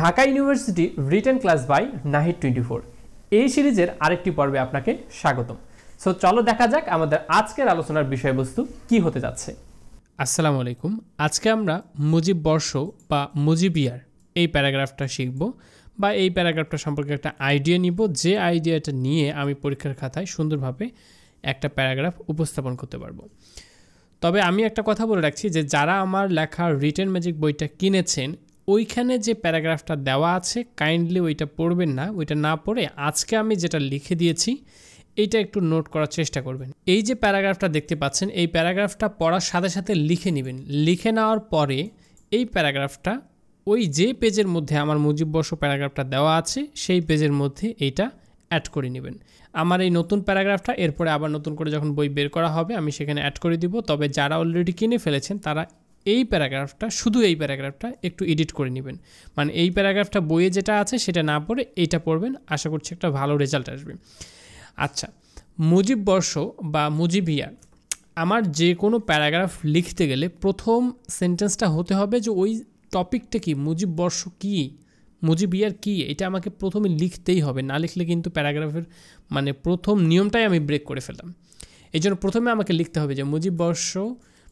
Dhaka university written class by Nahid twenty four এই সিরিজের আরেকটি পর্বে আপনাকে স্বাগতম সো চলো দেখা যাক আমাদের আজকের আলোচনার বিষয়বস্তু কি হতে যাচ্ছে আসসালামু আলাইকুম আজকে আমরা মুজিব বর্ষ বা মুজিবিয়ার এই প্যারাগ্রাফটা শিখব বা এই প্যারাগ্রাফটা সম্পর্কে একটা আইডিয়া নিব যে আইডিয়াটা নিয়ে আমি পরীক্ষার খাতায় সুন্দরভাবে একটা প্যারাগ্রাফ উপস্থাপন করতে পারবো তবে আমি একটা কথা বলে রাখছি যে যারা আমার লেখা রিটেন ম্যাজিক বইটা কিনেছেন ওইখানে যে প্যারাগ্রাফটা দেওয়া আছে কাইন্ডলি ওইটা পড়বেন না ওইটা না পড়ে আজকে আমি যেটা লিখে দিয়েছি এইটা একটু নোট করার চেষ্টা করবেন এই যে প্যারাগ্রাফটা দেখতে পাচ্ছেন এই প্যারাগ্রাফটা পড়ার সাথে সাথে লিখে নেবেন লিখে নেওয়ার পরে এই প্যারাগ্রাফটা ওই যে পেজের মধ্যে আমার মুজিববর্ষ প্যারাগ্রাফটা দেওয়া আছে সেই পেজের মধ্যে এইটা অ্যাড করে নেবেন আমার এই নতুন প্যারাগ্রাফটা এরপরে আবার নতুন করে যখন বই বের করা হবে আমি সেখানে অ্যাড করে দিব তবে যারা অলরেডি কিনে ফেলেছেন তারা এই প্যারাগ্রাফটা শুধু এই প্যারাগ্রাফটা একটু এডিট করে নেবেন মানে এই প্যারাগ্রাফটা বইয়ে যেটা আছে সেটা না পড়ে এইটা পড়বেন আশা করছি একটা ভালো রেজাল্ট আসবে আচ্ছা মুজিব বর্ষ বা মুজিব ইয়ার আমার যে কোনো প্যারাগ্রাফ লিখতে গেলে প্রথম সেন্টেন্সটা হতে হবে যে ওই টপিকটা কি মুজিব বর্ষ কী ইয়ার কী এটা আমাকে প্রথমে লিখতেই হবে না লিখলে কিন্তু প্যারাগ্রাফের মানে প্রথম নিয়মটাই আমি ব্রেক করে ফেলাম এই জন্য প্রথমে আমাকে লিখতে হবে যে মুজিব বর্ষ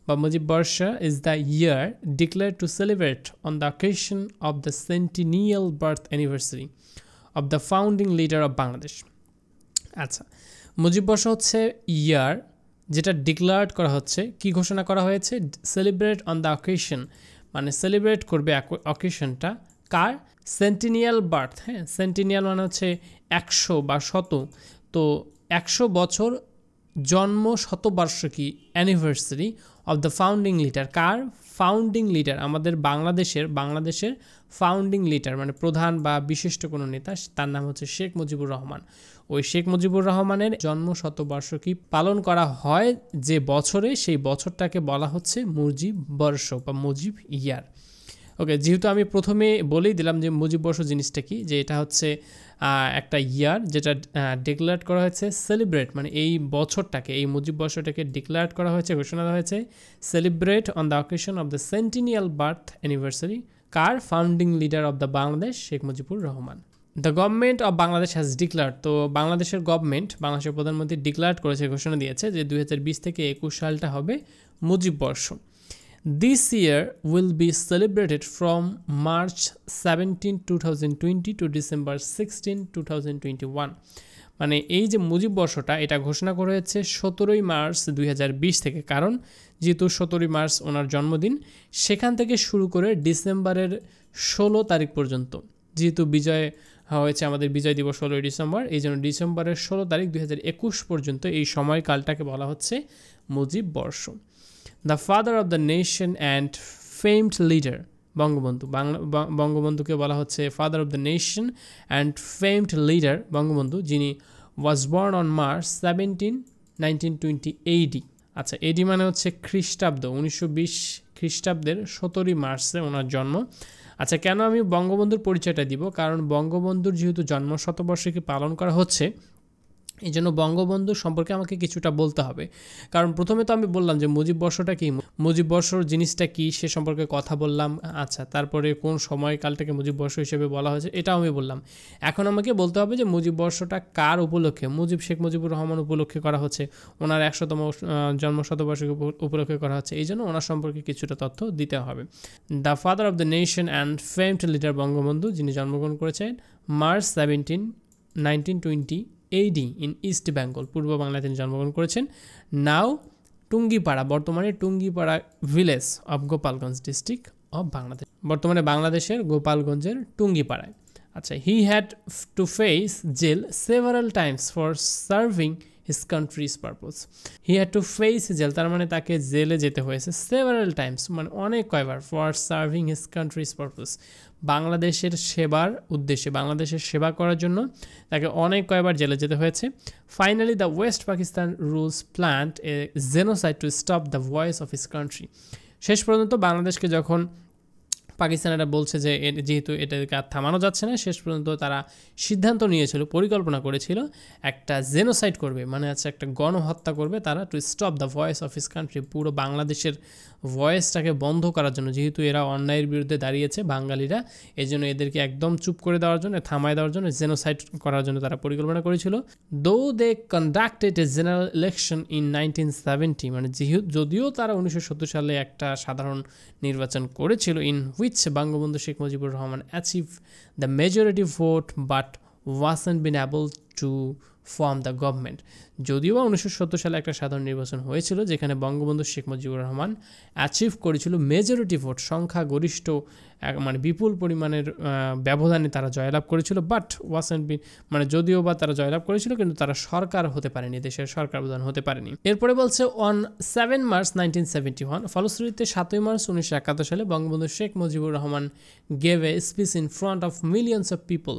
বা আচ্ছা, Mujib Borsha is the year declared to celebrate on the occasion of the centennial birth anniversary of the founding leader of Bangladesh আচ্ছা মুজিব বর্ষ হচ্ছে ইয়ার যেটা ডিক্লার্ড করা হচ্ছে কি ঘোষণা করা হয়েছে সেলিব্রেট অন দ্য অকেশন মানে সেলিব্রেট করবে অকেশনটা কার সেন্টিনিয়াল বার্থ হ্যাঁ সেন্টিনিয়াল মানে হচ্ছে একশো বা শত তো একশো বছর জন্ম শতবার্ষিকী anniversary of the founding leader কার ফাউন্ডিং লিডার আমাদের বাংলাদেশের বাংলাদেশের ফাউন্ডিং লিডার মানে প্রধান বা বিশিষ্ট কোনো নেতা তার নাম হচ্ছে শেখ মুজিবুর রহমান ওই শেখ মুজিবুর রহমানের জন্ম শতবার্ষিকী পালন করা হয় যে বছরে সেই বছরটাকে বলা হচ্ছে মুজিব বর্ষ বা মুজিব ইয়ার ওকে যেহেতু আমি প্রথমে বলেই দিলাম যে মুজিববর্ষ জিনিসটা কি যে এটা হচ্ছে একটা ইয়ার যেটা ডিক্লেয়ার করা হয়েছে সেলিব্রেট মানে এই বছরটাকে এই মুজিব বর্ষটাকে ডিক্লেয়ার করা হয়েছে ঘোষণা করা হয়েছে celebrate on the occasion of the centennial birth anniversary কার founding leader of the Bangladesh Sheikh Mujibur Rahman the government of Bangladesh has declare তো বাংলাদেশের গভর্নমেন্ট বাংলাদেশের প্রধানমন্ত্রী ডিক্লার করেছে ঘোষণা দিয়েছে যে দুই থেকে একুশ সালটা হবে মুজিব বর্ষ This year will be celebrated from March 17, 2020 to December 16, 2021. মানে এই যে মুজিব বর্ষটা এটা ঘোষণা করা হয়েছে সতেরোই মার্চ দুই থেকে কারণ যেহেতু সতেরোই মার্চ ওনার জন্মদিন সেখান থেকে শুরু করে ডিসেম্বরের ষোলো তারিখ পর্যন্ত যেহেতু বিজয় হয়েছে আমাদের বিজয় দিবস ষোলোই ডিসেম্বর এই জন্য ডিসেম্বরের ষোলো তারিখ দুই পর্যন্ত এই সময়কালটাকে বলা হচ্ছে Mujib Borsho the father of the nation and famed leader Bangabandhu Bangla বঙ্গবন্ধুকে বলা হচ্ছে father of the nation and famed leader Bangabandhu যিনি was born on March seventeen nineteen twenty AD আচ্ছা এডি মানে হচ্ছে খ্রিস্টাব্দ উনিশশো বিশ খ্রিস্টাব্দের সতেরোই মার্চে ওনার জন্ম আচ্ছা কেন আমি বঙ্গবন্ধুর পরিচয়টা দিব কারণ বঙ্গবন্ধুর যেহেতু জন্ম শতবর্ষীকে পালন করা হচ্ছে এই জন্য বঙ্গবন্ধু সম্পর্কে আমাকে কিছুটা বলতে হবে কারণ প্রথমে তো আমি বললাম যে মুজিব বর্ষটা কি মুজিব বর্ষ জিনিসটা কি সে সম্পর্কে কথা বললাম আচ্ছা তারপরে কোন সময়কালটাকে মুজিব বর্ষ হিসেবে বলা হয়েছে এটাও আমি বললাম এখন আমাকে বলতে হবে যে মুজিব বর্ষটা কার উপলক্ষে মুজিব শেখ মুজিবুর রহমান উপলক্ষে করা হচ্ছে ওনার একশোতম জন্ম শতবার্ষিকী উপলক্ষে করা হচ্ছে এই জন্য ওনার সম্পর্কে কিছুটা তথ্য দিতে হবে the father of the nation and famed leader Bangabandhu যিনি জন্মগ্রহণ করেছেন March seventeen nineteen twenty AD in East Bengal পূর্ব বাংলায় তিনি জন্মগ্রহণ করেছেন নাও টুঙ্গিপাড়া বর্তমানে Tungipara village of Gopalganj district of Bangladesh বর্তমানে বাংলাদেশের গোপালগঞ্জের টুঙ্গিপাড়ায় আচ্ছা he had to face jail several times for serving his country's purpose he had to face jail তার মানে তাকে জেলে যেতে হয়েছে সেভারাল টাইমস মানে অনেক কয়বার for serving his country's purpose বাংলাদেশের সেবার উদ্দেশ্যে বাংলাদেশের সেবা করার জন্য তাকে অনেক কয়েকবার জেলে যেতে হয়েছে finally the West Pakistan rulers planned a genocide to stop the voice of his country শেষ পর্যন্ত বাংলাদেশকে যখন পাকিস্তান এটা বলছে যে যেহেতু এটাকে আর থামানো যাচ্ছে না শেষ পর্যন্ত তারা সিদ্ধান্ত নিয়েছিল পরিকল্পনা করেছিল একটা জেনোসাইড করবে মানে হচ্ছে একটা গণহত্যা করবে তারা to stop the voice of his country পুরো বাংলাদেশের ভয়েসটাকে বন্ধ করার জন্য যেহেতু এরা অন্যায়ের বিরুদ্ধে দাঁড়িয়েছে বাঙালিরা এই জন্য এদেরকে একদম চুপ করে দেওয়ার জন্য থামায় দেওয়ার জন্য জেনোসাইড করার জন্য তারা পরিকল্পনা করেছিল though they conducted a general election in nineteen seventy মানে যেহেতু যদিও তারা উনিশশো সালে একটা সাধারণ নির্বাচন করেছিল in which Bangabandhu Sheikh Mujibur Rahman achieve the majority vote but wasn't been able to form the government যদিও বা উনিশশো সালে একটা সাধারণ নির্বাচন হয়েছিল যেখানে বঙ্গবন্ধু শেখ মুজিবুর রহমান অ্যাচিভ করেছিল মেজরিটি ভোট সংখ্যাগরিষ্ঠ মানে বিপুল পরিমাণের ব্যবধানে তারা জয়লাভ করেছিল বাট ওয়াসেন্ট বিন মানে যদিও বা তারা জয়লাভ করেছিল কিন্তু তারা সরকার হতে পারেনি দেশের সরকার প্রধান হতে পারেনি এরপরে বলছে on seven March nineteen seventy one ফলশ্রুতিতে সাতই মার্চ উনিশশো একাত্তর সালে Bangabandhu Sheikh Mujibur Rahman gave a speech in front of millions of people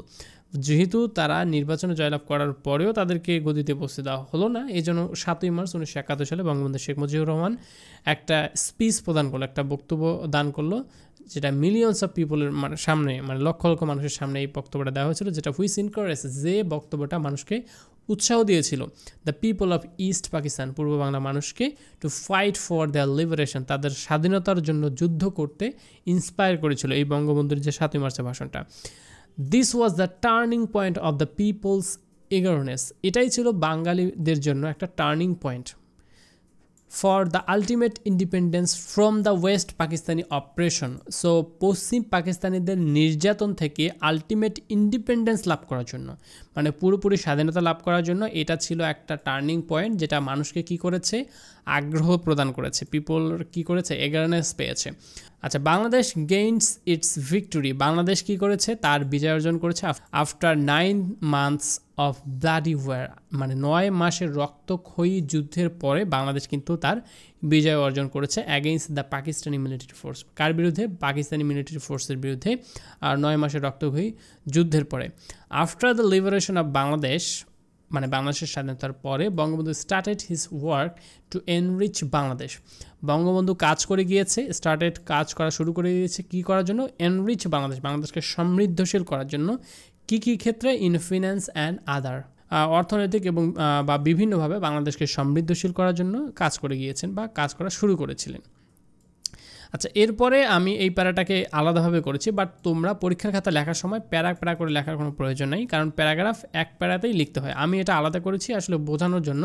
যেহেতু তারা নির্বাচনে জয়লাভ করার পরেও তাদেরকে গদিতে বসে দেওয়া হলো না এই জন্য সাতই মার্চ উনিশশো একাত্তর সালে বঙ্গবন্ধু শেখ মুজিবুর রহমান একটা স্পিচ প্রদান করলো একটা বক্তব্য দান করলো যেটা মিলিয়নস অফ পিপলের সামনে মানে লক্ষ লক্ষ মানুষের সামনে এই বক্তব্যটা দেওয়া হয়েছিল যেটা হুইস ইনকারেজ যে বক্তব্যটা মানুষকে উৎসাহ দিয়েছিল the people of East Pakistan পূর্ব বাংলা মানুষকে to fight for the liberation তাদের স্বাধীনতার জন্য যুদ্ধ করতে ইন্সপায়ার করেছিল এই বঙ্গবন্ধুর যে সাতই মার্চের ভাষণটা this was the turning point of the people's eagerness এটাই ছিল বাঙালিদের জন্য একটা turning point for the ultimate independence from the West Pakistani oppression so পশ্চিম পাকিস্তানিদের নির্যাতন থেকে আলটিমেট ইন্ডিপেন্ডেন্স লাভ করার জন্য মানে পুরোপুরি স্বাধীনতা লাভ করার জন্য এটা ছিল একটা টার্নিং পয়েন্ট যেটা মানুষকে কি করেছে আগ্রহ প্রদান করেছে পিপল কি করেছে অ্যাওয়ারনেস পেয়েছে আচ্ছা Bangladesh gains its victory Bangladesh কি করেছে তার বিজয় অর্জন করেছে after nine months of bloody war মানে নয় মাসের রক্তক্ষয়ী যুদ্ধের পরে বাংলাদেশ কিন্তু তার বিজয় অর্জন করেছে against the Pakistani military force কার বিরুদ্ধে পাকিস্তানি মিলিটারি ফোর্সের বিরুদ্ধে আর নয় মাসের রক্তক্ষয়ী যুদ্ধের পরে after the liberation of Bangladesh মানে বাংলাদেশের স্বাধীনতার পরে Bangabandhu started his work to enrich Bangladesh Bangabandhu কাজ করে গিয়েছে স্টার্টেড কাজ করা শুরু করে দিয়েছে কি করার জন্য এনরিচ বাংলাদেশ বাংলাদেশকে সমৃদ্ধশীল করার জন্য কি কি ক্ষেত্রে ইন ফিন্যান্স অ্যান্ড আদার অর্থনৈতিক এবং বা বিভিন্নভাবে বাংলাদেশকে সমৃদ্ধশীল করার জন্য কাজ করে গিয়েছেন বা কাজ করা শুরু করেছিলেন আচ্ছা এরপরে আমি এই প্যারাটাকে আলাদাভাবে করেছি বাট তোমরা পরীক্ষার খাতা লেখার সময় প্যারা প্যারা করে লেখার কোনো প্রয়োজন নেই কারণ প্যারাগ্রাফ এক প্যারাতেই লিখতে হয় আমি এটা আলাদা করেছি আসলে বোঝানোর জন্য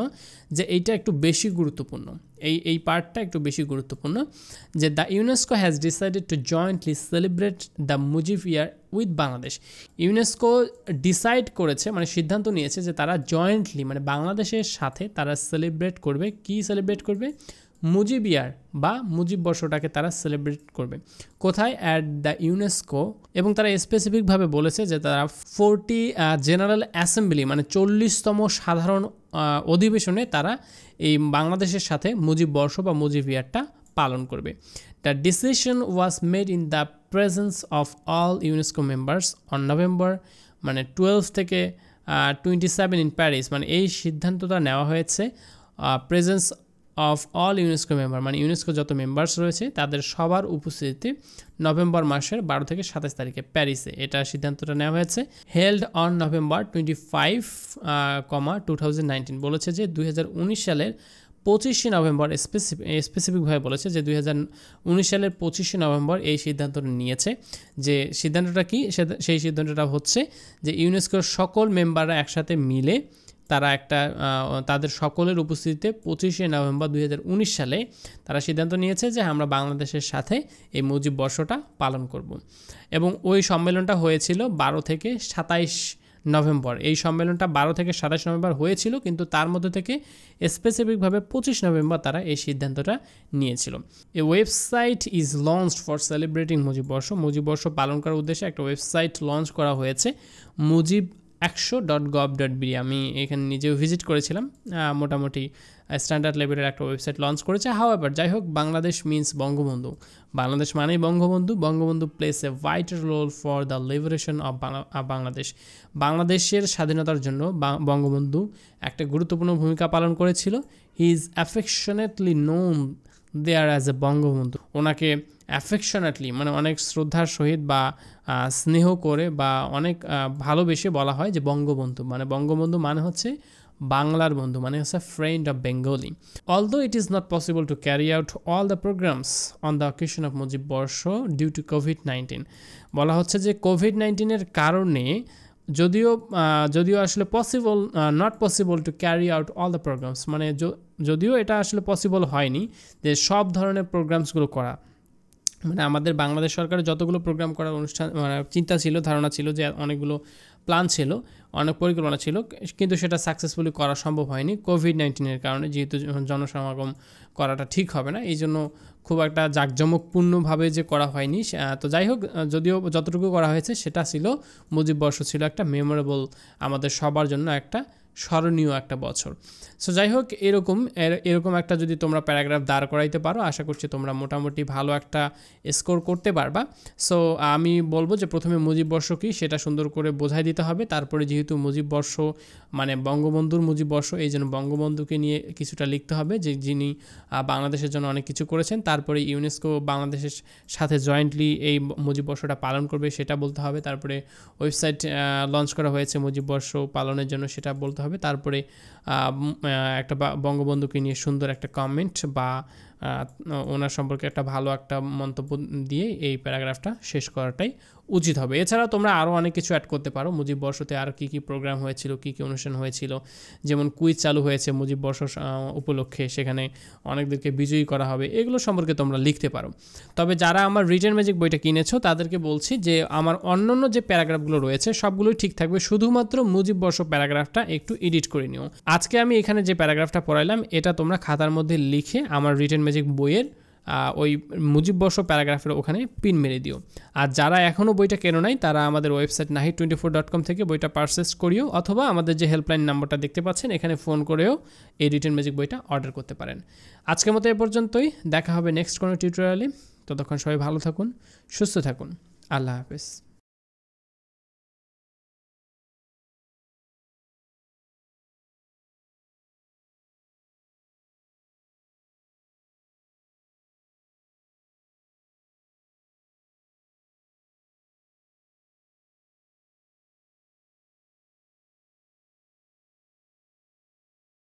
যে এইটা একটু বেশি গুরুত্বপূর্ণ এই এই পার্টটা একটু বেশি গুরুত্বপূর্ণ যে the UNESCO has decided to jointly celebrate the Mujib year with Bangladesh UNESCO decide করেছে মানে সিদ্ধান্ত নিয়েছে যে তারা জয়েন্টলি মানে বাংলাদেশের সাথে তারা সেলিব্রেট করবে কি সেলিব্রেট করবে মুজিব ইয়ার বা মুজিব বর্ষটাকে তারা সেলিব্রেট করবে কোথায় অ্যাট দ্য ইউনেস্কো এবং তারা স্পেসিফিকভাবে বলেছে যে তারা ফোরটি জেনারেল অ্যাসেম্বলি মানে চল্লিশতম সাধারণ অধিবেশনে তারা এই বাংলাদেশের সাথে মুজিব বর্ষ বা মুজিব ইয়ারটা পালন করবে the decision was made in the presence of all UNESCO members on November মানে টুয়েলভ থেকে টোয়েন্টি সেভেন ইন প্যারিস মানে এই সিদ্ধান্তটা নেওয়া হয়েছে presence of all UNESCO member মানে ইউনেস্কো যত মেম্বার্স রয়েছে তাদের সবার উপস্থিতিতে নভেম্বর মাসের বারো থেকে সাতাশ তারিখে প্যারিসে এটা সিদ্ধান্তটা নেওয়া হয়েছে held on November twenty five comma two বলেছে যে দুই সালের পঁচিশে নভেম্বর স্পেসিফিক স্পেসিফিকভাবে বলেছে যে দুই সালের পঁচিশে নভেম্বর এই সিদ্ধান্তটা নিয়েছে যে সিদ্ধান্তটা কি সেই সিদ্ধান্তটা হচ্ছে যে ইউনেস্কোর সকল মেম্বাররা একসাথে মিলে তারা একটা তাদের সকলের উপস্থিতিতে পঁচিশে নভেম্বর দুই সালে তারা সিদ্ধান্ত নিয়েছে যে আমরা বাংলাদেশের সাথে এই মুজিব বর্ষটা পালন করব। এবং ওই সম্মেলনটা হয়েছিল বারো থেকে সাতাইশ নভেম্বর এই সম্মেলনটা বারো থেকে সাতাশ নভেম্বর হয়েছিল কিন্তু তার মধ্যে থেকে স্পেসিফিকভাবে পঁচিশ নভেম্বর তারা এই সিদ্ধান্তটা নিয়েছিল এই website is launch for celebrating Mujib বর্ষ মুজিব বর্ষ পালন করার উদ্দেশ্যে একটা ওয়েবসাইট লঞ্চ করা হয়েছে মুজিব একশো ডট গভ ডট বি আমি এখানে নিজেও ভিজিট করেছিলাম মোটামুটি স্ট্যান্ডার্ড লেভেলের একটা ওয়েবসাইট লঞ্চ করেছে হাও এবার যাই হোক বাংলাদেশ মিন্স বঙ্গবন্ধু বাংলাদেশ মানেই Bangabandhu Bangabandhu plays a vital role for the liberation of Bangladesh বাংলাদেশের স্বাধীনতার জন্য বঙ্গবন্ধু একটা গুরুত্বপূর্ণ ভূমিকা পালন করেছিল he is affectionately known there as a Bangabandhu ওনাকে অ্যাফেকশনেটলি মানে অনেক শ্রদ্ধার সহিত বা স্নেহ করে বা অনেক ভালোবেসে বলা হয় যে বঙ্গবন্ধু মানে বঙ্গবন্ধু মানে হচ্ছে বাংলার বন্ধু মানে হচ্ছে friend of Bengali although it is not possible to carry out all the programs on the occasion of Mujib বর্ষ ডিউ টু কোভিড নাইন্টিন বলা হচ্ছে যে কোভিড নাইন্টিনের কারণে যদিও যদিও আসলে possible not possible to carry out all the programs মানে যদিও এটা আসলে পসিবল হয়নি যে সব ধরনের প্রোগ্রামসগুলো করা মানে আমাদের বাংলাদেশ সরকারের যতগুলো প্রোগ্রাম করার অনুষ্ঠান মানে চিন্তা ছিল ধারণা ছিল যে অনেকগুলো প্ল্যান ছিল অনেক পরিকল্পনা ছিল কিন্তু সেটা সাকসেসফুলি করা সম্ভব হয়নি কোভিড নাইন্টিনের কারণে যেহেতু জনসমাগম করাটা ঠিক হবে না এই জন্য খুব একটা জাঁকজমকপূর্ণভাবে যে করা হয়নি তো যাই হোক যদিও যতটুকু করা হয়েছে সেটা ছিল মুজিব বর্ষ ছিল একটা মেমোরেবল আমাদের সবার জন্য একটা স্মরণীয় একটা বছর সো যাই হোক এরকম এরকম একটা যদি তোমরা প্যারাগ্রাফ দাঁড় করাইতে পারো আশা করছি তোমরা মোটামুটি ভালো একটা স্কোর করতে পারবা সো আমি বলবো যে প্রথমে মুজিব বর্ষ কী সেটা সুন্দর করে বোঝাই দিতে হবে তারপরে যেহেতু মুজিব বর্ষ মানে বঙ্গবন্ধুর মুজিব বর্ষ এই জন্য বঙ্গবন্ধুকে নিয়ে কিছুটা লিখতে হবে যে যিনি বাংলাদেশের জন্য অনেক কিছু করেছেন তারপরে ইউনেস্কো বাংলাদেশের সাথে জয়েন্টলি এই মুজিব বর্ষটা পালন করবে সেটা বলতে হবে তারপরে ওয়েবসাইট লঞ্চ করা হয়েছে মুজিব বর্ষ পালনের জন্য সেটা বলতে হবে হবে তারপরে একটা বঙ্গবন্ধুকে নিয়ে সুন্দর একটা কমেন্ট বা ওনার সম্পর্কে একটা ভালো একটা মন্তব্য দিয়ে এই প্যারাগ্রাফটা শেষ করাটাই উচিত হবে এছাড়া তোমরা আরও অনেক কিছু অ্যাড করতে পারো মুজিব বর্ষতে আর কী কী প্রোগ্রাম হয়েছিল কী কী অনুষ্ঠান হয়েছিল যেমন কুইজ চালু হয়েছে মুজিব বর্ষ উপলক্ষে সেখানে অনেকদেরকে বিজয়ী করা হবে এগুলো সম্পর্কে তোমরা লিখতে পারো তবে যারা আমার রিটার্ন ম্যাজিক বইটা কিনেছো তাদেরকে বলছি যে আমার অন্য অন্য যে প্যারাগ্রাফগুলো রয়েছে সবগুলোই ঠিক থাকবে শুধুমাত্র মুজিব বর্ষ প্যারাগ্রাফটা একটু এডিট করে নিও আজকে আমি এখানে যে প্যারাগ্রাফটা পড়াইলাম এটা তোমরা খাতার মধ্যে লিখে আমার রিটার্ন ম্যাজিক বইয়ের ওই মুজিববর্ষ প্যারাগ্রাফের ওখানে পিন মেরে দিও আর যারা এখনও বইটা কেনো নাই তারা আমাদের ওয়েবসাইট নাহি টোয়েন্টি ফোর ডট কম থেকে বইটা পারচেস করিও অথবা আমাদের যে হেল্পলাইন নাম্বারটা দেখতে পাচ্ছেন এখানে ফোন করেও এই রিটার্ন ম্যাজিক বইটা অর্ডার করতে পারেন আজকের মতো এ পর্যন্তই দেখা হবে নেক্সট কোনো টিউটোরিয়ালে ততক্ষণ সবাই ভালো থাকুন সুস্থ থাকুন আল্লাহ হাফেজ